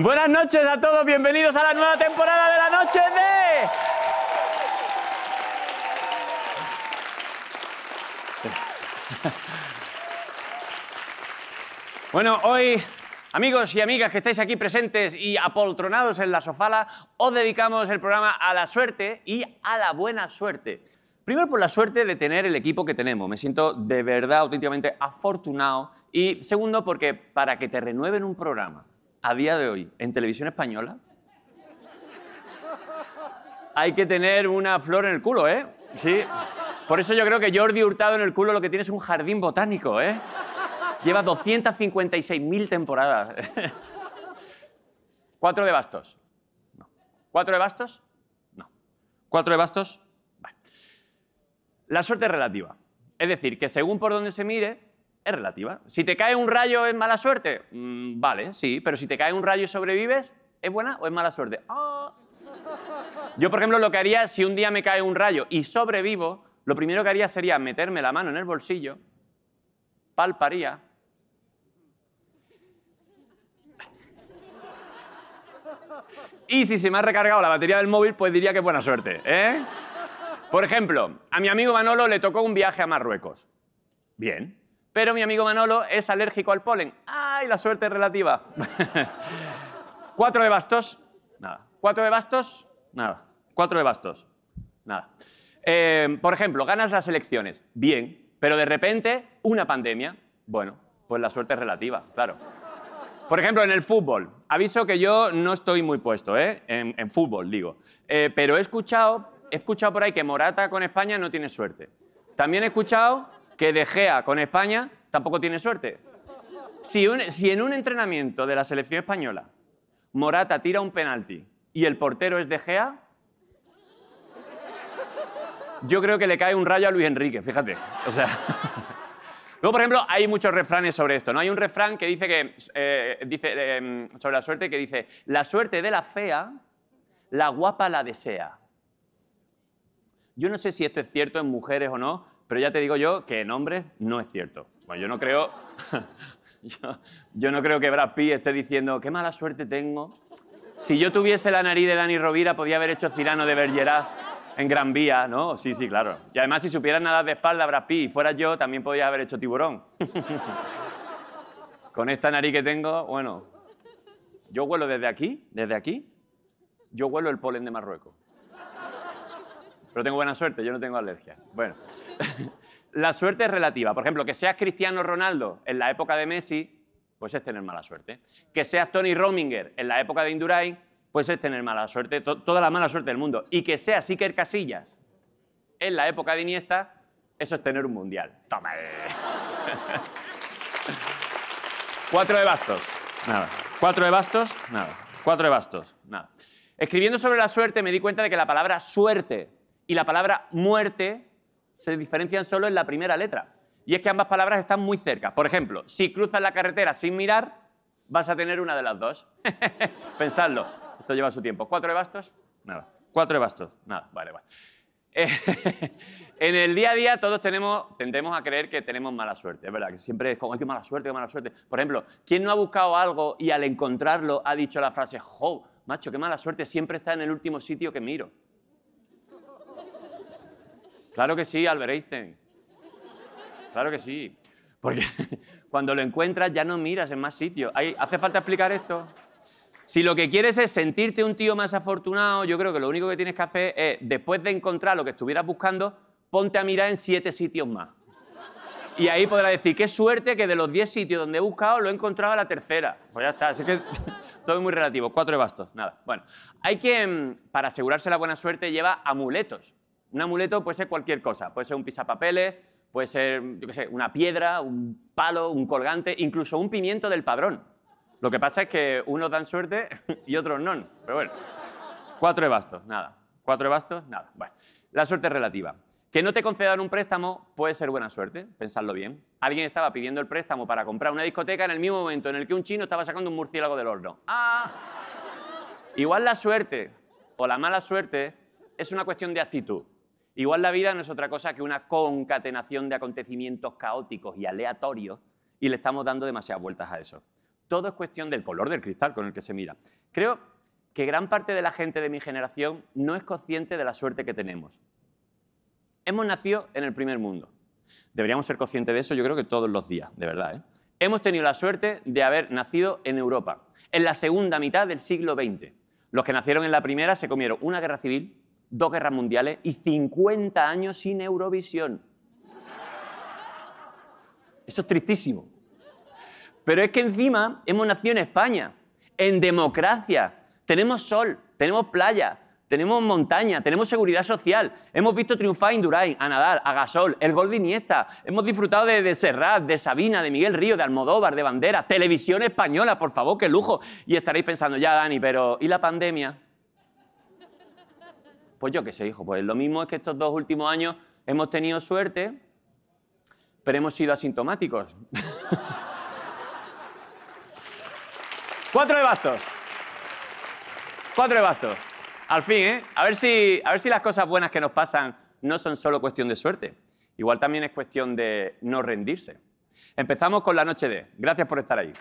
Buenas noches a todos, bienvenidos a la nueva temporada de la noche de... Bueno, hoy, amigos y amigas que estáis aquí presentes y apoltronados en la sofala, os dedicamos el programa a la suerte y a la buena suerte. Primero por la suerte de tener el equipo que tenemos, me siento de verdad auténticamente afortunado y segundo porque para que te renueven un programa a día de hoy en televisión española, hay que tener una flor en el culo, ¿eh? Sí. Por eso yo creo que Jordi Hurtado en el culo lo que tiene es un jardín botánico, ¿eh? Lleva 256.000 temporadas. ¿Cuatro de bastos? No. ¿Cuatro de bastos? No. ¿Cuatro de bastos? Vale. La suerte es relativa. Es decir, que según por donde se mire, es relativa. Si te cae un rayo es mala suerte, mm, vale, sí, pero si te cae un rayo y sobrevives, ¿es buena o es mala suerte? Ah. Yo, por ejemplo, lo que haría si un día me cae un rayo y sobrevivo, lo primero que haría sería meterme la mano en el bolsillo, palparía, y si se me ha recargado la batería del móvil, pues diría que buena suerte, ¿eh? Por ejemplo, a mi amigo Manolo le tocó un viaje a Marruecos. Bien, pero mi amigo Manolo es alérgico al polen. ¡Ay, la suerte es relativa! ¿Cuatro de bastos? Nada. ¿Cuatro de bastos? Nada. ¿Cuatro de bastos? Nada. Eh, por ejemplo, ganas las elecciones. Bien, pero de repente una pandemia. Bueno, pues la suerte es relativa, claro. Por ejemplo, en el fútbol. Aviso que yo no estoy muy puesto, ¿eh? En, fútbol, digo. Eh, pero he escuchado, he escuchado por ahí que Morata con España no tiene suerte. También he escuchado que De Gea con España tampoco tiene suerte. Si, en un entrenamiento de la selección española Morata tira un penalti y el portero es De Gea, yo creo que le cae un rayo a Luis Enrique, fíjate. O sea. Luego, por ejemplo, hay muchos refranes sobre esto, ¿no? Hay un refrán que dice que. Eh, dice, eh, sobre la suerte que dice: La suerte de la fea, la guapa la desea. Yo no sé si esto es cierto en mujeres o no, pero ya te digo yo que en hombres no es cierto. Bueno, yo no creo... yo, no creo que Brad Pitt esté diciendo qué mala suerte tengo. Si yo tuviese la nariz de Dani Rovira, podía haber hecho Cirano de Bergerac en Gran Vía, ¿no? Sí, sí, claro. Y además, si supieras nada de espalda, Brad Pitt, y fueras yo, también podría haber hecho tiburón. Con esta nariz que tengo, bueno... Yo huelo desde aquí, desde aquí, yo huelo el polen de Marruecos. Pero tengo buena suerte, yo no tengo alergia. Bueno, la suerte es relativa. Por ejemplo, que seas Cristiano Ronaldo en la época de Messi, pues es tener mala suerte. Que seas Tony Rominger en la época de Indurain, pues es tener mala suerte, toda la mala suerte del mundo. Y que sea Iker Casillas en la época de Iniesta, eso es tener un mundial. Toma. Cuatro de bastos. Nada. Cuatro de bastos. Nada. Cuatro de bastos. Nada. Escribiendo sobre la suerte me di cuenta de que la palabra suerte y la palabra muerte se diferencian solo en la primera letra. Y es que ambas palabras están muy cerca. Por ejemplo, si cruzas la carretera sin mirar, vas a tener una de las dos. Pensadlo. Esto lleva su tiempo. ¿Cuatro de bastos? Nada. ¿Cuatro de bastos? Nada. Vale, vale. en el día a día todos tenemos, tendemos a creer que tenemos mala suerte, es verdad, que siempre es como, ay, qué mala suerte, qué mala suerte. Por ejemplo, ¿quién no ha buscado algo y al encontrarlo ha dicho la frase, jo, macho, qué mala suerte, siempre está en el último sitio que miro? Claro que sí, Albert Einstein. Claro que sí. Porque cuando lo encuentras ya no miras en más sitios. ¿Hace falta explicar esto? Si lo que quieres es sentirte un tío más afortunado, yo creo que lo único que tienes que hacer es, después de encontrar lo que estuvieras buscando, ponte a mirar en siete sitios más. Y ahí podrás decir, qué suerte que de los diez sitios donde he buscado lo he encontrado a la tercera. Pues ya está, así que todo es muy relativo. Cuatro de bastos, nada. Bueno, hay quien, mm, para asegurarse la buena suerte, lleva amuletos. Un amuleto puede ser cualquier cosa, puede ser un pisapapeles, puede ser, yo qué sé, una piedra, un palo, un colgante, incluso un pimiento del padrón. Lo que pasa es que unos dan suerte y otros no, pero bueno. Cuatro de bastos, nada. Cuatro de bastos, nada. Bueno, la suerte es relativa. Que no te concedan un préstamo puede ser buena suerte, pensadlo bien. Alguien estaba pidiendo el préstamo para comprar una discoteca en el mismo momento en el que un chino estaba sacando un murciélago del horno. ¡Ah! Igual la suerte o la mala suerte es una cuestión de actitud. Igual la vida no es otra cosa que una concatenación de acontecimientos caóticos y aleatorios y le estamos dando demasiadas vueltas a eso. Todo es cuestión del color del cristal con el que se mira. Creo que gran parte de la gente de mi generación no es consciente de la suerte que tenemos. Hemos nacido en el primer mundo. Deberíamos ser conscientes de eso, yo creo que todos los días, de verdad. ¿eh? Hemos tenido la suerte de haber nacido en Europa, en la segunda mitad del siglo XX. Los que nacieron en la primera se comieron una guerra civil, dos guerras mundiales y 50 años sin Eurovisión. Eso es tristísimo. Pero es que encima hemos nacido en España, en democracia. Tenemos sol, tenemos playa, tenemos montaña, tenemos seguridad social. Hemos visto triunfar a Indurain, a Nadal, a Gasol, el gol de Iniesta. Hemos disfrutado de, de, Serrat, de Sabina, de Miguel Río, de Almodóvar, de Banderas, televisión española, por favor, qué lujo. Y estaréis pensando, ya Dani, pero ¿y la pandemia? Pues yo qué sé, hijo, pues lo mismo es que estos dos últimos años hemos tenido suerte, pero hemos sido asintomáticos. Cuatro de bastos. Cuatro de bastos. Al fin, ¿eh? A ver, si, a ver si las cosas buenas que nos pasan no son solo cuestión de suerte. Igual también es cuestión de no rendirse. Empezamos con la noche de. Gracias por estar ahí.